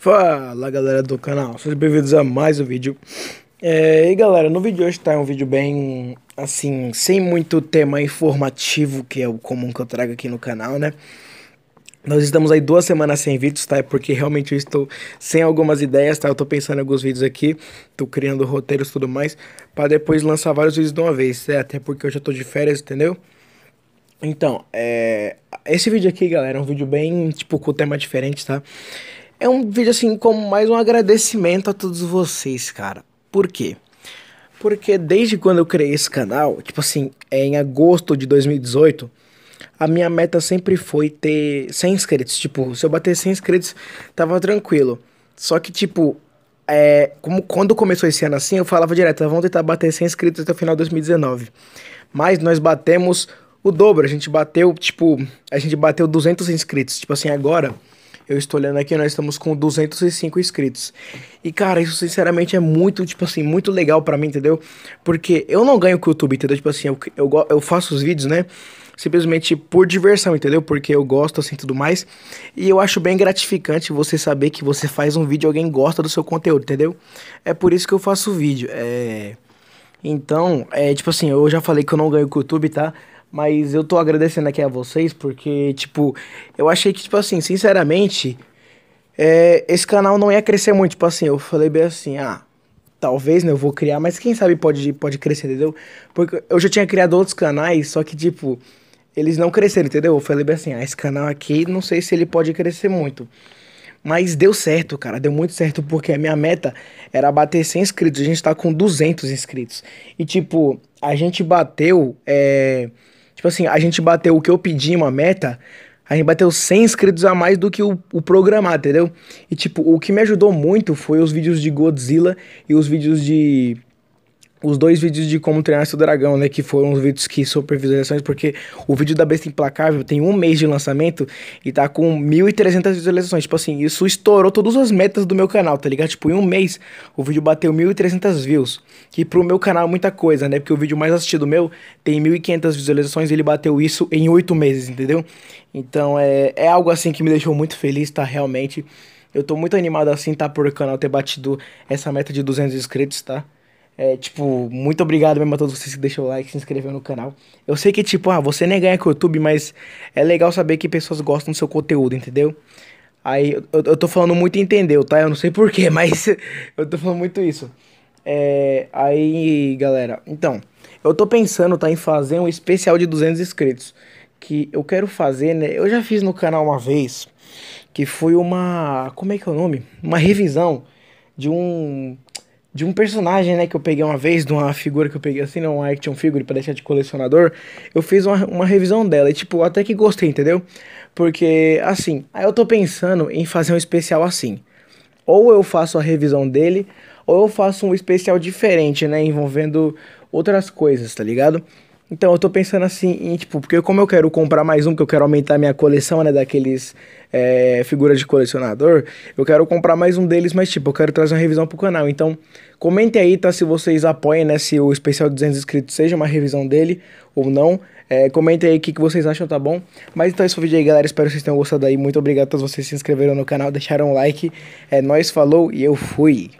Fala galera do canal, sejam bem-vindos a mais um vídeo é, E galera, no vídeo de hoje tá um vídeo bem, assim, sem muito tema informativo Que é o comum que eu trago aqui no canal, né nós estamos aí duas semanas sem vídeos, tá? É porque realmente eu estou sem algumas ideias, tá? Eu tô pensando em alguns vídeos aqui, tô criando roteiros e tudo mais, para depois lançar vários vídeos de uma vez, né? Até porque eu já tô de férias, entendeu? Então, é... esse vídeo aqui, galera, é um vídeo bem, tipo, com tema diferente, tá? É um vídeo assim como mais um agradecimento a todos vocês, cara. Por quê? Porque desde quando eu criei esse canal, tipo assim, é em agosto de 2018, a minha meta sempre foi ter 100 inscritos. Tipo, se eu bater 100 inscritos, tava tranquilo. Só que, tipo, é, como quando começou esse ano assim, eu falava direto, vamos tentar bater 100 inscritos até o final de 2019. Mas nós batemos o dobro, a gente bateu, tipo, a gente bateu 200 inscritos. Tipo assim, agora eu estou olhando aqui, nós estamos com 205 inscritos. E cara, isso sinceramente é muito, tipo assim, muito legal para mim, entendeu? Porque eu não ganho com o YouTube, entendeu? Tipo assim, eu, eu, eu faço os vídeos, né? simplesmente por diversão, entendeu? Porque eu gosto assim tudo mais. E eu acho bem gratificante você saber que você faz um vídeo e alguém gosta do seu conteúdo, entendeu? É por isso que eu faço vídeo. É... Então, é tipo assim, eu já falei que eu não ganho com o YouTube, tá? Mas eu tô agradecendo aqui a vocês porque, tipo, eu achei que, tipo assim, sinceramente, é, esse canal não ia crescer muito. Tipo assim, eu falei bem assim, ah, talvez, né, eu vou criar, mas quem sabe pode, pode crescer, entendeu? Porque eu já tinha criado outros canais, só que, tipo, eles não cresceram, entendeu? Eu falei bem assim, ah, esse canal aqui, não sei se ele pode crescer muito. Mas deu certo, cara, deu muito certo, porque a minha meta era bater 100 inscritos, a gente tá com 200 inscritos. E, tipo, a gente bateu, é Tipo assim, a gente bateu o que eu pedi, uma meta, a gente bateu 100 inscritos a mais do que o, o programado, entendeu? E tipo, o que me ajudou muito foi os vídeos de Godzilla e os vídeos de os dois vídeos de como treinar seu dragão, né? Que foram os vídeos que supervisualizações, porque o vídeo da besta implacável tem um mês de lançamento e tá com 1.300 visualizações. Tipo assim, isso estourou todas as metas do meu canal, tá ligado? Tipo, em um mês o vídeo bateu 1.300 views, que pro meu canal é muita coisa, né? Porque o vídeo mais assistido meu tem 1.500 visualizações e ele bateu isso em oito meses, entendeu? Então é, é algo assim que me deixou muito feliz, tá? Realmente. Eu tô muito animado assim, tá? Por o canal ter batido essa meta de 200 inscritos, tá? É, tipo, muito obrigado mesmo a todos vocês que deixaram o like, se inscreveram no canal. Eu sei que, tipo, ah, você nem ganha com o YouTube, mas é legal saber que pessoas gostam do seu conteúdo, entendeu? Aí, eu, eu tô falando muito entendeu, tá? Eu não sei porquê, mas eu tô falando muito isso. É, aí, galera, então, eu tô pensando, tá, em fazer um especial de 200 inscritos. Que eu quero fazer, né? Eu já fiz no canal uma vez, que foi uma... Como é que é o nome? Uma revisão de um de um personagem, né, que eu peguei uma vez, de uma figura que eu peguei assim, não, uma action figure pra deixar de colecionador, eu fiz uma, uma revisão dela e, tipo, até que gostei, entendeu? Porque, assim, aí eu tô pensando em fazer um especial assim. Ou eu faço a revisão dele, ou eu faço um especial diferente, né, envolvendo outras coisas, tá ligado? Então eu tô pensando assim, em, tipo, porque como eu quero comprar mais um, que eu quero aumentar minha coleção, né, daqueles é, figuras de colecionador, eu quero comprar mais um deles, mas tipo, eu quero trazer uma revisão pro canal. Então, comente aí, tá, se vocês apoiam, né, se o especial 200 inscritos seja uma revisão dele ou não. É, comente aí o que, que vocês acham, tá bom? Mas então é esse vídeo aí, galera, espero que vocês tenham gostado aí. Muito obrigado a todos vocês que se inscreveram no canal, deixaram um like. É nóis, falou e eu fui!